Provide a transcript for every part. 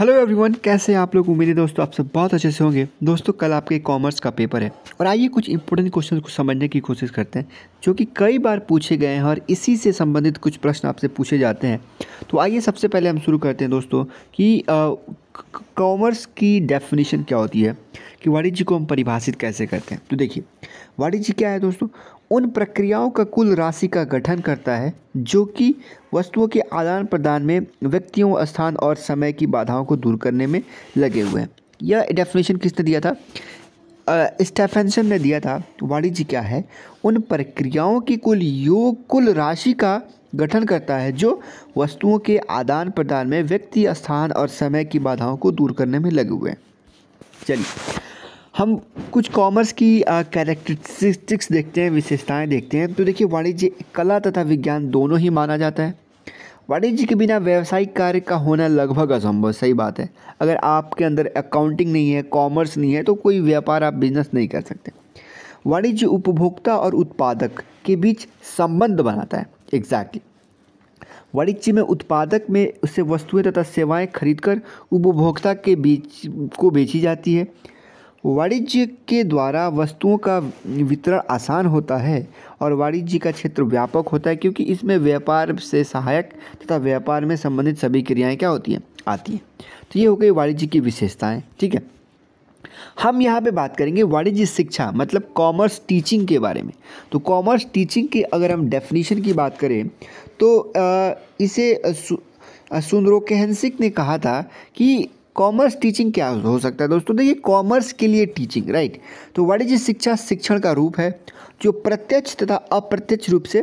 hello everyone कैसे आप लोग उम्मीद है दोस्तों आप सब बहुत अच्छे से होंगे दोस्तों कल आपके कॉमर्स का पेपर है और आइए कुछ इंपॉर्टेंट क्वेश्चन को समझने की कोशिश करते हैं जो कि कई बार पूछे गए हैं और इसी से संबंधित कुछ प्रश्न आपसे पूछे जाते हैं तो आइए सबसे पहले हम शुरू करते हैं दोस्तों कि कॉमर्स की डेफिनेशन क्या होती है कि वाणिज्य को हम परिभाषित कैसे करते हैं तो देखिए वाणिज्य क्या है दोस्तों उन प्रक्रियाओं का कुल राशि का गठन करता है जो कि वस्तुओं के आदान प्रदान में व्यक्तियों स्थान और समय की बाधाओं को दूर करने में लगे हुए हैं यह डेफिनेशन किसने दिया था स्टेफेंसन ने दिया था वाणिज्य क्या है उन प्रक्रियाओं की कुल योग कुल राशि का गठन करता है जो वस्तुओं के आदान प्रदान में व्यक्ति स्थान और समय की बाधाओं को दूर करने में लगे हुए हैं चलिए हम कुछ कॉमर्स की कैरेक्टरिस्टिक्स देखते हैं विशेषताएं देखते हैं तो देखिए वाणिज्य कला तथा विज्ञान दोनों ही माना जाता है वाणिज्य के बिना व्यावसायिक कार्य का होना लगभग असंभव सही बात है अगर आपके अंदर अकाउंटिंग नहीं है कॉमर्स नहीं है तो कोई व्यापार आप बिजनेस नहीं कर सकते वाणिज्य उपभोक्ता और उत्पादक के बीच संबंध बनाता है एग्जैक्टली वाणिज्य में उत्पादक में उससे वस्तुएं तथा सेवाएं खरीदकर उपभोक्ता के बीच को बेची जाती है वाणिज्य के द्वारा वस्तुओं का वितरण आसान होता है और वाणिज्य का क्षेत्र व्यापक होता है क्योंकि इसमें व्यापार से सहायक तथा व्यापार में संबंधित सभी क्रियाएं क्या होती हैं आती हैं तो ये हो गई वाणिज्य की विशेषताएं ठीक है हम यहाँ पे बात करेंगे वाणिज्य शिक्षा मतलब कॉमर्स टीचिंग के बारे में तो कॉमर्स टीचिंग की अगर हम डेफिनेशन की बात करें तो इसे सुंदरोकेहसिक ने कहा था कि कॉमर्स टीचिंग क्या हो सकता है दोस्तों देखिए कॉमर्स के लिए टीचिंग राइट तो वाणिज्य शिक्षा शिक्षण का रूप है जो प्रत्यक्ष तथा अप्रत्यक्ष रूप से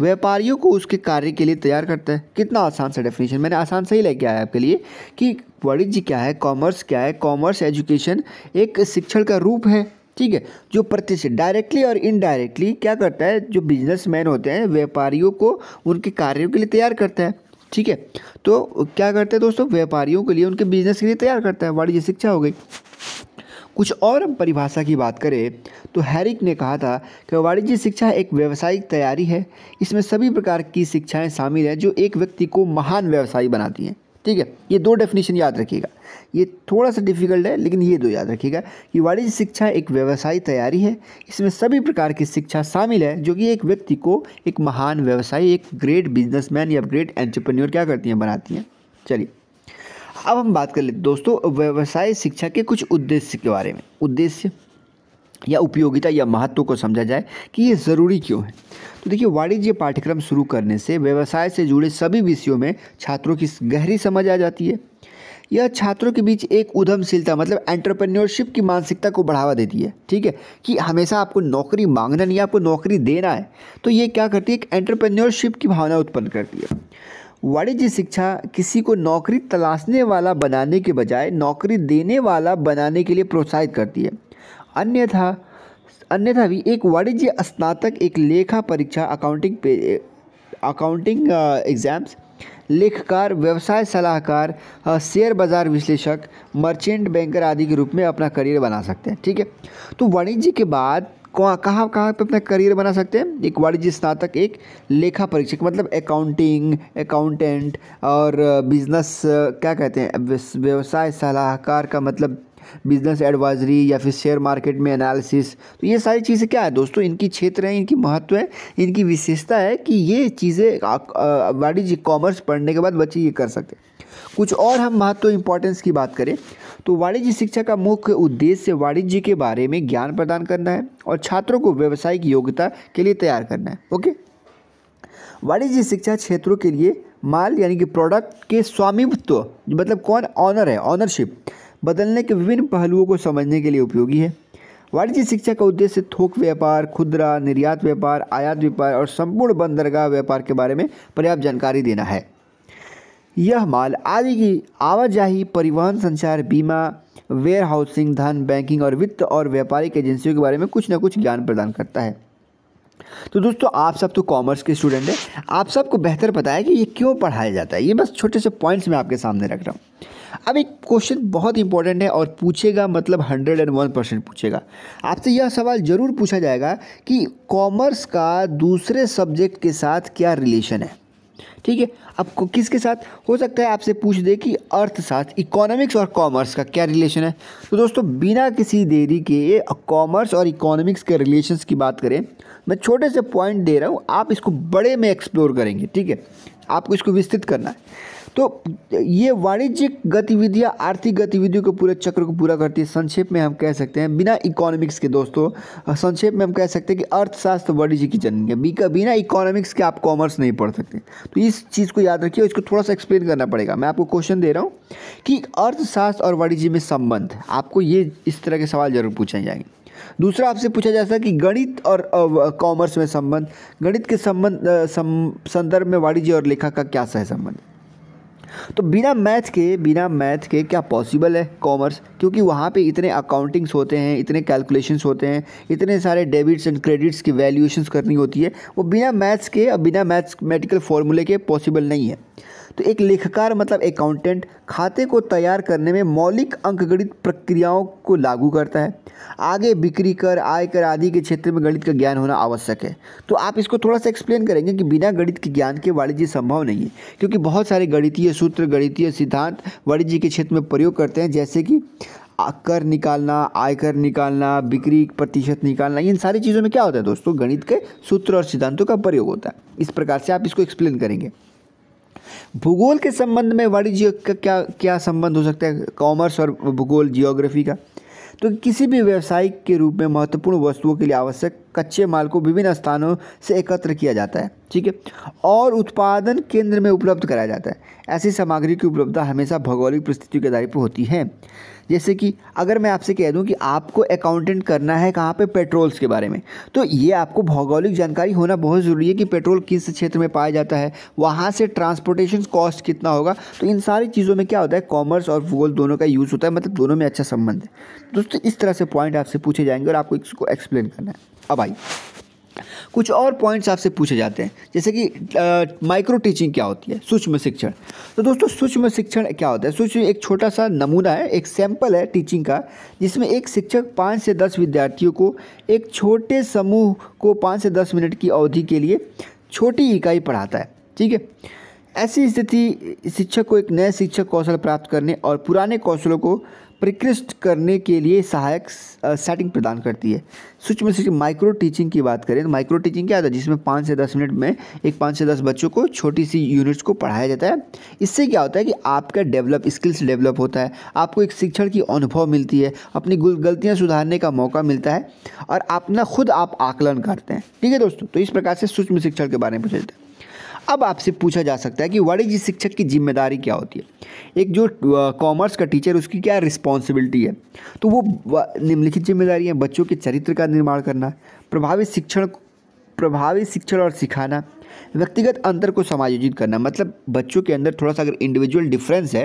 व्यापारियों को उसके कार्य के लिए तैयार करता है कितना आसान सा डेफिनेशन मैंने आसान से ही लेके आया आपके लिए कि वाणिज्य क्या है कॉमर्स क्या है कॉमर्स एजुकेशन एक शिक्षण का रूप है ठीक है जो प्रत्यक्ष डायरेक्टली और इनडायरेक्टली क्या करता है जो बिजनेसमैन होते हैं व्यापारियों को उनके कार्यों के लिए तैयार करता है ठीक है तो क्या करते हैं दोस्तों व्यापारियों के लिए उनके बिजनेस के लिए तैयार करता है वाणिज्य शिक्षा हो गई कुछ और हम परिभाषा की बात करें तो हैरिक ने कहा था कि वाणिज्य शिक्षा एक व्यावसायिक तैयारी है इसमें सभी प्रकार की शिक्षाएं शामिल हैं जो एक व्यक्ति को महान व्यवसायी बनाती हैं ठीक है ये दो डेफिनेशन याद रखिएगा ये थोड़ा सा डिफिकल्ट है लेकिन ये दो याद रखिएगा कि वाणिज्य शिक्षा एक व्यवसाय तैयारी है इसमें सभी प्रकार की शिक्षा शामिल है जो कि एक व्यक्ति को एक महान व्यवसायी एक ग्रेट बिजनेसमैन या ग्रेट एंटरप्रेन्योर क्या करती हैं बनाती हैं चलिए अब हम बात कर लेते दोस्तों व्यवसाय शिक्षा के कुछ उद्देश्य के बारे में उद्देश्य या उपयोगिता या महत्व को समझा जाए कि ये ज़रूरी क्यों है तो देखिए वाणिज्य पाठ्यक्रम शुरू करने से व्यवसाय से जुड़े सभी विषयों में छात्रों की गहरी समझ आ जाती है यह छात्रों के बीच एक उधमशीलता मतलब एंटरप्रेन्योरशिप की मानसिकता को बढ़ावा देती है ठीक है कि हमेशा आपको नौकरी मांगना नहीं आपको नौकरी देना है तो ये क्या करती है एक एंटरप्रेन्योरशिप की भावना उत्पन्न करती है वाणिज्य शिक्षा किसी को नौकरी तलाशने वाला बनाने के बजाय नौकरी देने वाला बनाने के लिए प्रोत्साहित करती है अन्यथा अन्यथा भी एक वाणिज्य स्नातक एक लेखा परीक्षा अकाउंटिंग पे अकाउंटिंग एग्ज़ाम्स uh, लेखकार व्यवसाय सलाहकार शेयर uh, बाज़ार विश्लेषक मर्चेंट बैंकर आदि के रूप में अपना करियर बना सकते हैं ठीक है तो वाणिज्य के बाद कहाँ कहाँ कहाँ पे अपना करियर बना सकते हैं एक वाणिज्य स्नातक एक लेखा परीक्षक मतलब अकाउंटिंग अकाउंटेंट और बिजनेस uh, क्या कहते हैं व्यवसाय सलाहकार का मतलब बिजनेस एडवाइजरी या फिर शेयर मार्केट में एनालिसिस तो ये सारी चीज़ें क्या है दोस्तों इनकी क्षेत्र है इनकी महत्व है इनकी विशेषता है कि ये चीज़ें वाणिज्य कॉमर्स पढ़ने के बाद बच्चे ये कर सकते हैं कुछ और हम महत्व इम्पोर्टेंस की बात करें तो वाणिज्य शिक्षा का मुख्य उद्देश्य वाणिज्य के बारे में ज्ञान प्रदान करना है और छात्रों को व्यावसायिक योग्यता के लिए तैयार करना है ओके वाणिज्य शिक्षा क्षेत्रों के लिए माल यानी कि प्रोडक्ट के स्वामित्व मतलब कौन ऑनर है ऑनरशिप बदलने के विभिन्न पहलुओं को समझने के लिए उपयोगी है वाणिज्य शिक्षा का उद्देश्य थोक व्यापार खुदरा निर्यात व्यापार आयात व्यापार और संपूर्ण बंदरगाह व्यापार के बारे में पर्याप्त जानकारी देना है यह माल आदि की आवाजाही परिवहन संचार बीमा वेयर हाउसिंग धन बैंकिंग और वित्त और व्यापारिक एजेंसियों के बारे में कुछ ना कुछ ज्ञान प्रदान करता है तो दोस्तों आप सब तो कॉमर्स के स्टूडेंट हैं आप सबको बेहतर पता है कि ये क्यों पढ़ाया जाता है ये बस छोटे से पॉइंट्स मैं आपके सामने रख रहा हूँ अब एक क्वेश्चन बहुत इंपॉर्टेंट है और पूछेगा मतलब हंड्रेड एंड वन परसेंट पूछेगा आपसे यह सवाल ज़रूर पूछा जाएगा कि कॉमर्स का दूसरे सब्जेक्ट के साथ क्या रिलेशन है ठीक है अब किसके साथ हो सकता है आपसे पूछ दे कि अर्थशास्त्र इकोनॉमिक्स और कॉमर्स का क्या रिलेशन है तो दोस्तों बिना किसी देरी के कॉमर्स और इकोनॉमिक्स के रिलेशंस की बात करें मैं छोटे से पॉइंट दे रहा हूँ आप इसको बड़े में एक्सप्लोर करेंगे ठीक है आपको इसको विस्तृत करना है तो ये वाणिज्यिक गतिविधियां आर्थिक गतिविधियों के पूरे चक्र को पूरा करती है संक्षेप में हम कह सकते हैं बिना इकोनॉमिक्स के दोस्तों संक्षेप में हम कह सकते हैं कि अर्थशास्त्र वाणिज्य की जननी है बिना इकोनॉमिक्स के आप कॉमर्स नहीं पढ़ सकते तो इस चीज़ को याद रखिए इसको थोड़ा सा एक्सप्लेन करना पड़ेगा मैं आपको क्वेश्चन दे रहा हूँ कि अर्थशास्त्र और वाणिज्य में संबंध आपको ये इस तरह के सवाल जरूर पूछे जाएंगे दूसरा आपसे पूछा जाता है कि गणित और कॉमर्स में संबंध गणित के संबंध संदर्भ में वाणिज्य और लेखा का क्या सह संबंध तो बिना मैथ के बिना मैथ के क्या पॉसिबल है कॉमर्स क्योंकि वहाँ पे इतने अकाउंटिंग्स होते हैं इतने कैलकुलेशंस होते हैं इतने सारे डेबिट्स एंड क्रेडिट्स की वैल्यूएशंस करनी होती है वो बिना मैथ्स के और बिना मैथ्स मेडिकल फार्मूले के पॉसिबल नहीं है तो एक लेखकार मतलब अकाउंटेंट खाते को तैयार करने में मौलिक अंकगणित प्रक्रियाओं को लागू करता है आगे बिक्री कर आय कर आदि के क्षेत्र में गणित का ज्ञान होना आवश्यक है तो आप इसको थोड़ा सा एक्सप्लेन करेंगे कि बिना गणित के ज्ञान के वाणिज्य संभव नहीं है क्योंकि बहुत सारे गणितीय सूत्र गणितीय सिद्धांत वाणिज्य के क्षेत्र में प्रयोग करते हैं जैसे कि कर निकालना आयकर निकालना बिक्री प्रतिशत निकालना इन सारी चीज़ों में क्या होता है दोस्तों गणित के सूत्र और सिद्धांतों का प्रयोग होता है इस प्रकार से आप इसको एक्सप्लेन करेंगे भूगोल के संबंध में वाणिज्य का क्या क्या संबंध हो सकता है कॉमर्स और भूगोल जियोग्राफी का तो किसी भी व्यवसाय के रूप में महत्वपूर्ण वस्तुओं के लिए आवश्यक कच्चे माल को विभिन्न स्थानों से एकत्र किया जाता है ठीक है और उत्पादन केंद्र में उपलब्ध कराया जाता है ऐसी सामग्री की उपलब्धता हमेशा भौगोलिक परिस्थितियों के आधार पर होती है जैसे कि अगर मैं आपसे कह दूं कि आपको अकाउंटेंट करना है कहाँ पे पेट्रोल्स के बारे में तो ये आपको भौगोलिक जानकारी होना बहुत ज़रूरी है कि पेट्रोल किस क्षेत्र में पाया जाता है वहाँ से ट्रांसपोर्टेशन कॉस्ट कितना होगा तो इन सारी चीज़ों में क्या होता है कॉमर्स और भूगोल दोनों का यूज़ होता है मतलब दोनों में अच्छा संबंध है दोस्तों इस तरह से पॉइंट आपसे पूछे जाएंगे और आपको इसको एक्सप्लेन करना है अब आइए कुछ और पॉइंट्स आपसे पूछे जाते हैं जैसे कि माइक्रो टीचिंग क्या होती है सूक्ष्म शिक्षण तो दोस्तों सूक्ष्म शिक्षण क्या होता है सूक्ष्म एक छोटा सा नमूना है एक सैंपल है टीचिंग का जिसमें एक शिक्षक पाँच से दस विद्यार्थियों को एक छोटे समूह को पाँच से दस मिनट की अवधि के लिए छोटी इकाई पढ़ाता है ठीक है ऐसी स्थिति शिक्षक को एक नए शिक्षक कौशल प्राप्त करने और पुराने कौशलों को प्रकृष्ट करने के लिए सहायक सेटिंग प्रदान करती है स्विच में से माइक्रो टीचिंग की बात करें तो माइक्रो टीचिंग क्या होता है जिसमें पाँच से दस मिनट में एक पाँच से दस बच्चों को छोटी सी यूनिट्स को पढ़ाया जाता है इससे क्या होता है कि आपका डेवलप स्किल्स डेवलप होता है आपको एक शिक्षण की अनुभव मिलती है अपनी गलतियाँ सुधारने का मौका मिलता है और अपना खुद आप आकलन करते हैं ठीक है दोस्तों तो इस प्रकार से सूक्ष्म शिक्षण के बारे में पूछा जाता है अब आपसे पूछा जा सकता है कि वाणिज्य शिक्षक की जिम्मेदारी क्या होती है एक जो कॉमर्स का टीचर उसकी क्या रिस्पॉन्सिबिलिटी है तो वो निम्नलिखित ज़िम्मेदारी है बच्चों के चरित्र का निर्माण करना प्रभावित शिक्षण प्रभावी शिक्षण और सिखाना व्यक्तिगत अंतर को समायोजित करना मतलब बच्चों के अंदर थोड़ा सा अगर इंडिविजुअल डिफरेंस है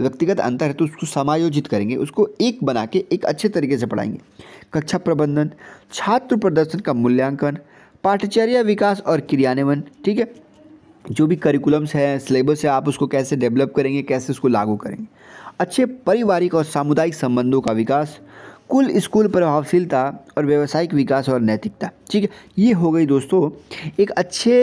व्यक्तिगत अंतर है तो उसको समायोजित करेंगे उसको एक बना के एक अच्छे तरीके से पढ़ाएंगे कक्षा प्रबंधन छात्र प्रदर्शन का मूल्यांकन पाठचर्या विकास और क्रियान्वयन ठीक है जो भी करिकुलम्स हैं सिलेबस है आप उसको कैसे डेवलप करेंगे कैसे उसको लागू करेंगे अच्छे पारिवारिक और सामुदायिक संबंधों का विकास कुल स्कूल प्रभावशीलता और व्यावसायिक विकास और नैतिकता ठीक है ये हो गई दोस्तों एक अच्छे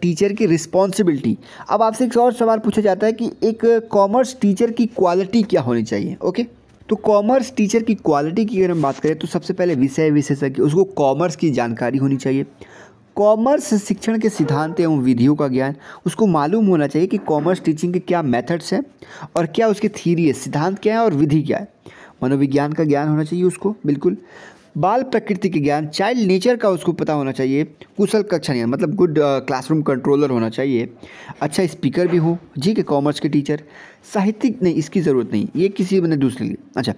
टीचर की रिस्पॉन्सिबिलिटी अब आपसे एक और सवाल पूछा जाता है कि एक कॉमर्स टीचर की क्वालिटी क्या होनी चाहिए ओके तो कॉमर्स टीचर की क्वालिटी की अगर हम बात करें तो सबसे पहले विषय विशेषज्ञ उसको कॉमर्स की जानकारी होनी चाहिए कॉमर्स शिक्षण के सिद्धांत एवं विधियों का ज्ञान उसको मालूम होना चाहिए कि कॉमर्स टीचिंग के क्या मेथड्स हैं और क्या उसकी थीरी है सिद्धांत क्या है और विधि क्या है मनोविज्ञान का ज्ञान होना चाहिए उसको बिल्कुल बाल प्रकृति के ज्ञान चाइल्ड नेचर का उसको पता होना चाहिए कुशल कक्षा नहीं मतलब गुड क्लासरूम कंट्रोलर होना चाहिए अच्छा स्पीकर भी हो जी के कॉमर्स के टीचर साहित्यिक नहीं इसकी ज़रूरत नहीं ये किसी मैंने दूसरे लिए अच्छा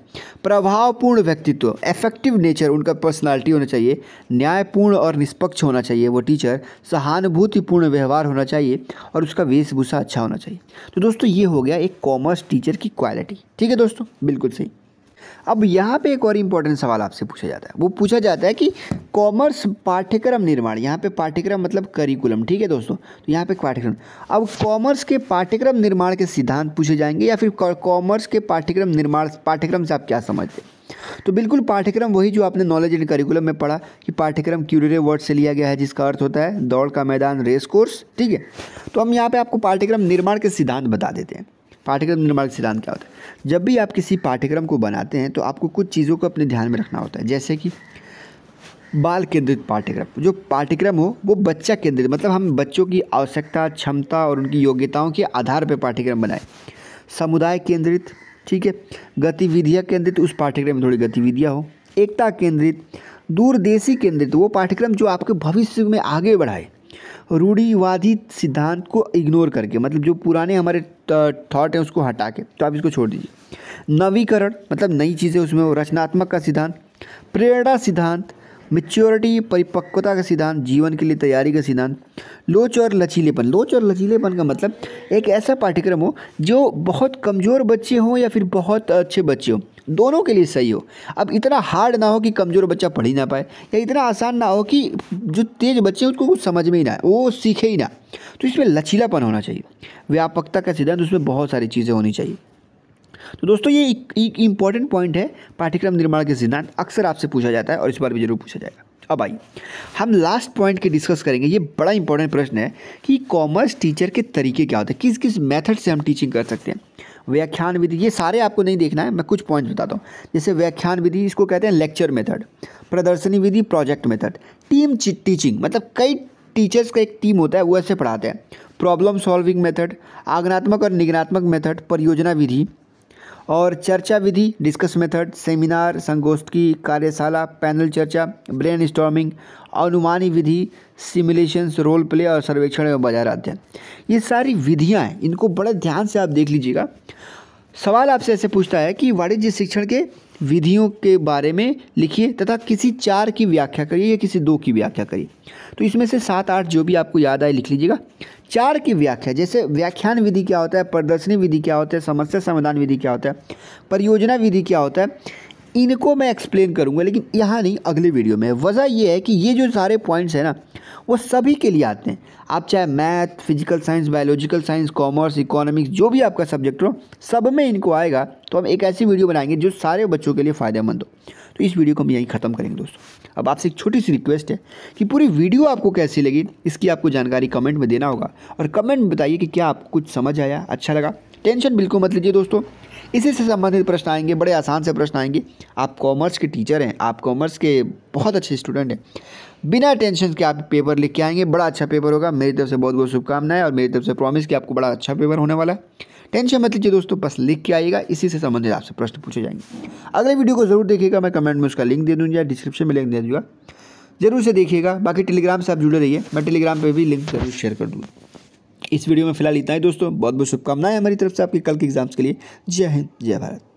प्रभावपूर्ण व्यक्तित्व इफेक्टिव नेचर उनका पर्सनालिटी होना चाहिए न्यायपूर्ण और निष्पक्ष होना चाहिए वो टीचर सहानुभूतिपूर्ण व्यवहार होना चाहिए और उसका वेशभूषा अच्छा होना चाहिए तो दोस्तों ये हो गया एक कॉमर्स टीचर की क्वालिटी ठीक है दोस्तों बिल्कुल सही अब यहाँ पे एक और इम्पोर्टेंट सवाल आपसे पूछा जाता है वो पूछा जाता है कि कॉमर्स पाठ्यक्रम निर्माण यहाँ पे पाठ्यक्रम मतलब करिकुलम ठीक है दोस्तों तो यहाँ पे पाठ्यक्रम अब कॉमर्स के पाठ्यक्रम निर्माण के सिद्धांत पूछे जाएंगे या फिर कॉमर्स के पाठ्यक्रम निर्माण पाठ्यक्रम से आप क्या समझते हैं तो बिल्कुल पाठ्यक्रम वही जो आपने नॉलेज एंड करिकुलम में पढ़ा कि पाठ्यक्रम क्यूरियर वर्ड से लिया गया है जिसका अर्थ होता है दौड़ का मैदान रेस कोर्स ठीक है तो हम यहाँ पे आपको पाठ्यक्रम निर्माण के सिद्धांत बता देते हैं पाठ्यक्रम निर्माण सिद्धांत क्या होता है जब भी आप किसी पाठ्यक्रम को बनाते हैं तो आपको कुछ चीज़ों को अपने ध्यान में रखना होता है जैसे कि बाल केंद्रित पाठ्यक्रम जो पाठ्यक्रम हो वो बच्चा केंद्रित मतलब हम बच्चों की आवश्यकता क्षमता और उनकी योग्यताओं के आधार पर पाठ्यक्रम बनाए समुदाय केंद्रित ठीक है गतिविधियाँ केंद्रित उस पाठ्यक्रम में थोड़ी गतिविधियाँ हो एकता केंद्रित दूरदेशी केंद्रित वो पाठ्यक्रम जो आपके भविष्य में आगे बढ़ाए रूढ़ीवादी सिद्धांत को इग्नोर करके मतलब जो पुराने हमारे थॉट हैं उसको हटा के तो आप इसको छोड़ दीजिए नवीकरण मतलब नई चीज़ें उसमें हो रचनात्मक का सिद्धांत प्रेरणा सिद्धांत मेच्योरिटी परिपक्वता का सिद्धांत जीवन के लिए तैयारी का सिद्धांत लोच और लचीलेपन लोच और लचीलेपन का मतलब एक ऐसा पाठ्यक्रम हो जो बहुत कमज़ोर बच्चे हों या फिर बहुत अच्छे बच्चे हों दोनों के लिए सही हो अब इतना हार्ड ना हो कि कमज़ोर बच्चा पढ़ ही ना पाए या इतना आसान ना हो कि जो तेज़ बच्चे हैं उसको कुछ समझ में ही ना वो सीखे ही ना तो इसमें लचीलापन होना चाहिए व्यापकता का सिद्धांत उसमें बहुत सारी चीज़ें होनी चाहिए तो दोस्तों ये एक इम्पॉर्टेंट पॉइंट है पाठ्यक्रम निर्माण के सिद्धांत अक्सर आपसे पूछा जाता है और इस बार भी जरूर पूछा जाएगा अब आइए हम लास्ट पॉइंट के डिस्कस करेंगे ये बड़ा इंपॉर्टेंट प्रश्न है कि कॉमर्स टीचर के तरीके क्या होते हैं किस किस मेथड से हम टीचिंग कर सकते हैं व्याख्यान विधि ये सारे आपको नहीं देखना है मैं कुछ पॉइंट बताता हूँ जैसे व्याख्यान विधि इसको कहते हैं लेक्चर मेथड प्रदर्शनी विधि प्रोजेक्ट मेथड टीम टीचिंग मतलब कई टीचर्स का एक टीम होता है वो ऐसे पढ़ाते हैं प्रॉब्लम सॉल्विंग मेथड आगनात्मक और निगनात्मक मेथड परियोजना विधि और चर्चा विधि डिस्कस मेथड सेमिनार संगोष्ठी कार्यशाला पैनल चर्चा ब्रेन स्टॉर्मिंग अनुमानी विधि सिमुलेशंस रोल प्ले और सर्वेक्षण एवं बाजार अध्ययन ये सारी विधियाँ हैं इनको बड़े ध्यान से आप देख लीजिएगा सवाल आपसे ऐसे पूछता है कि वाणिज्य शिक्षण के विधियों के बारे में लिखिए तथा किसी चार की व्याख्या करिए या किसी दो की व्याख्या करिए तो इसमें से सात आठ जो भी आपको याद आए लिख लीजिएगा चार की व्याख्या जैसे व्याख्यान विधि क्या होता है प्रदर्शनी विधि क्या होता है समस्या समाधान विधि क्या होता है परियोजना विधि क्या होता है इनको मैं एक्सप्लेन करूँगा लेकिन यहाँ नहीं अगले वीडियो में वजह यह है कि ये जो सारे पॉइंट्स हैं ना वो सभी के लिए आते हैं आप चाहे math physical science biological science commerce economics जो भी आपका सब्जेक्ट हो सब में इनको आएगा तो हम एक ऐसी वीडियो बनाएंगे जो सारे बच्चों के लिए फ़ायदेमंद हो तो इस वीडियो को हम यहीं ख़त्म करेंगे दोस्तों अब आपसे एक छोटी सी रिक्वेस्ट है कि पूरी वीडियो आपको कैसी लगी इसकी आपको जानकारी कमेंट में देना होगा और कमेंट में बताइए कि क्या आपको कुछ समझ आया अच्छा लगा टेंशन बिल्कुल मत लीजिए दोस्तों इसी से संबंधित प्रश्न आएंगे बड़े आसान से प्रश्न आएंगे आप कॉमर्स के टीचर हैं आप कॉमर्स के बहुत अच्छे स्टूडेंट हैं बिना टेंशन के आप पेपर लिख के आएंगे बड़ा अच्छा पेपर होगा मेरी तरफ से बहुत बहुत शुभकामनाएं और मेरी तरफ से प्रॉमिस कि आपको बड़ा अच्छा पेपर होने वाला है टेंशन मत लीजिए दोस्तों बस लिख के आइएगा इसी से संबंधित आपसे प्रश्न पूछे जाएंगे अगले वीडियो को जरूर देखिएगा मैं कमेंट में उसका लिंक दे दूँगा डिस्क्रिप्शन में लिंक दे दूँगा जरूर से देखिएगा बाकी टेलीग्राम से आप जुड़े रहिए मैं टेलीग्राम पर भी लिंक जरूर शेयर कर दूँगा इस वीडियो में फिलहाल इतना ही दोस्तों बहुत बहुत शुभकामनाएं हमारी तरफ से आपके कल के एग्जाम्स के लिए जय हिंद जय भारत